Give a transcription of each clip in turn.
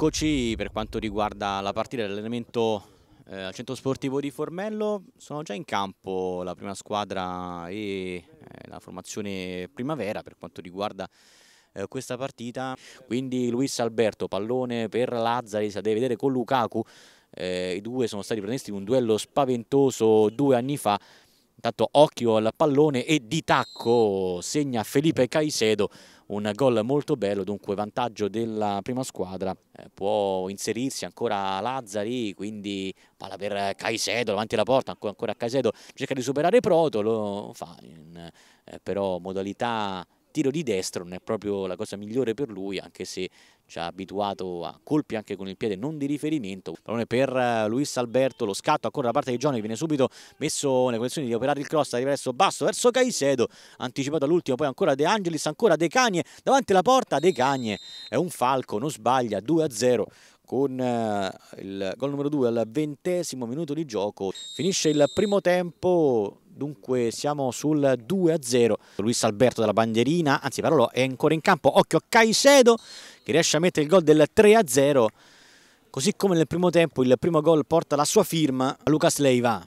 Eccoci per quanto riguarda la partita dell'allenamento eh, al centro sportivo di Formello, sono già in campo la prima squadra e eh, la formazione primavera per quanto riguarda eh, questa partita, quindi Luis Alberto, pallone per Lazzari, si deve vedere con Lukaku, eh, i due sono stati protagonisti in un duello spaventoso due anni fa Intanto occhio al pallone e di tacco segna Felipe Caicedo, un gol molto bello, dunque vantaggio della prima squadra. Eh, può inserirsi ancora Lazzari, quindi palla per Caicedo davanti alla porta, ancora, Caicedo cerca di superare Proto, lo fa in eh, però modalità tiro di destro non è proprio la cosa migliore per lui, anche se ci ha abituato a colpi anche con il piede non di riferimento. Pallone per eh, Luis Alberto, lo scatto ancora da parte di Gianni, viene subito messo nelle condizioni di operare il cross, arriva verso basso, verso Caicedo, anticipato all'ultimo, poi ancora De Angelis, ancora De Cagne, davanti alla porta De Cagne, è un falco, non sbaglia, 2-0 con eh, il gol numero 2 al ventesimo minuto di gioco. Finisce il primo tempo, Dunque siamo sul 2-0. Luis Alberto dalla bandierina, anzi Parolo è ancora in campo. Occhio a Caicedo che riesce a mettere il gol del 3-0. Così come nel primo tempo il primo gol porta la sua firma a Lucas Leiva.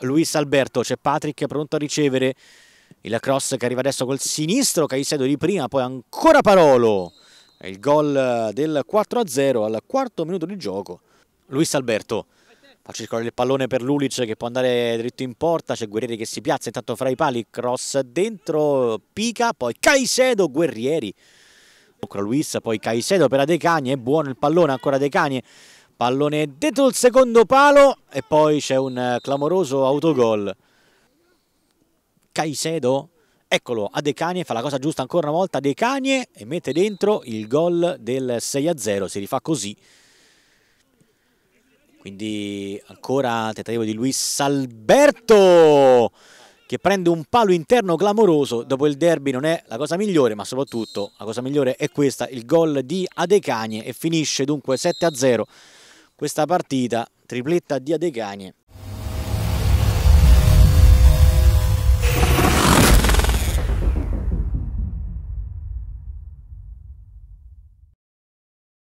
Luis Alberto, c'è Patrick pronto a ricevere il cross che arriva adesso col sinistro, Caicedo di prima, poi ancora Parolo. È il gol del 4-0 al quarto minuto di gioco. Luis Alberto fa circolare il pallone per Lulic che può andare dritto in porta, c'è Guerrieri che si piazza intanto fra i pali, cross dentro, Pica, poi Caicedo, Guerrieri, ancora Luis, poi Caicedo per Adecagne, è buono il pallone ancora Adecagne, pallone dentro il secondo palo e poi c'è un eh, clamoroso autogol. Caicedo, eccolo, Adecagne fa la cosa giusta ancora una volta, Adecagne e mette dentro il gol del 6-0, si rifà così quindi ancora tentativo di Luis Alberto che prende un palo interno clamoroso dopo il derby non è la cosa migliore ma soprattutto la cosa migliore è questa il gol di Adecagne e finisce dunque 7 0 questa partita tripletta di Adecagne